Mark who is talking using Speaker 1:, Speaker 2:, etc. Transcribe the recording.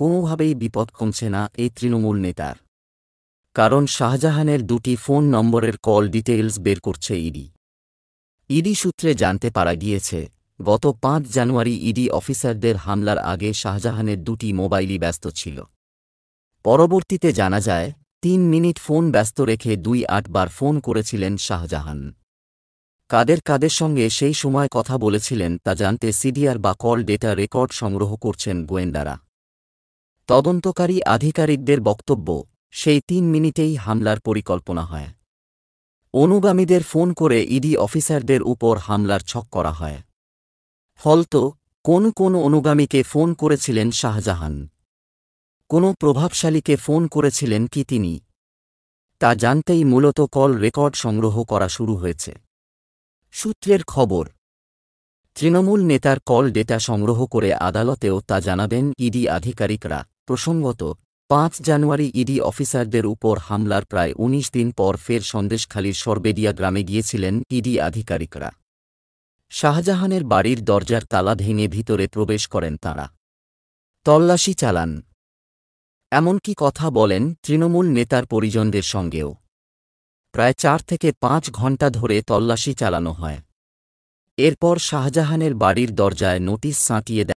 Speaker 1: কোনোভাবেই বিপদ কমছে না এই তৃণমূল নেতার কারণ শাহজাহানের দুটি ফোন নম্বরের কল ডিটেইলস বের করছে ইডি ইডি সূত্রে জানতে পারা গিয়েছে গত পাঁচ জানুয়ারি ইডি অফিসারদের হামলার আগে শাহজাহানের দুটি মোবাইলই ব্যস্ত ছিল পরবর্তীতে জানা যায় তিন মিনিট ফোন ব্যস্ত রেখে দুই আটবার ফোন করেছিলেন শাহজাহান কাদের কাদের সঙ্গে সেই সময় কথা বলেছিলেন তা জানতে সিডিআর বা কল ডেটা রেকর্ড সংগ্রহ করছেন গোয়েন্দারা তদন্তকারী আধিকারিকদের বক্তব্য সেই তিন মিনিটেই হামলার পরিকল্পনা হয় অনুগামীদের ফোন করে ইডি অফিসারদের উপর হামলার ছক করা হয় ফলত কোন কোন অনুগামীকে ফোন করেছিলেন শাহজাহান কোন প্রভাবশালীকে ফোন করেছিলেন কি তিনি তা জানতেই মূলত কল রেকর্ড সংগ্রহ করা শুরু হয়েছে সূত্রের খবর তৃণমূল নেতার কল ডেটা সংগ্রহ করে আদালতেও তা জানাবেন ইডি আধিকারিকরা প্রসঙ্গত পাঁচ জানুয়ারি ইডি অফিসারদের উপর হামলার প্রায় ১৯ দিন পর ফের সন্দেশখালীর সরবেডিয়া গ্রামে গিয়েছিলেন ইডি আধিকারিকরা শাহজাহানের বাড়ির দরজার তালা ভেঙে ভিতরে প্রবেশ করেন তাঁরা তল্লাশি চালান এমনকি কথা বলেন তৃণমূল নেতার পরিজনদের সঙ্গেও প্রায় চার থেকে পাঁচ ঘণ্টা ধরে তল্লাশি চালানো হয় এরপর শাহজাহানের বাড়ির দরজায় নোটিশ সাঁটিয়ে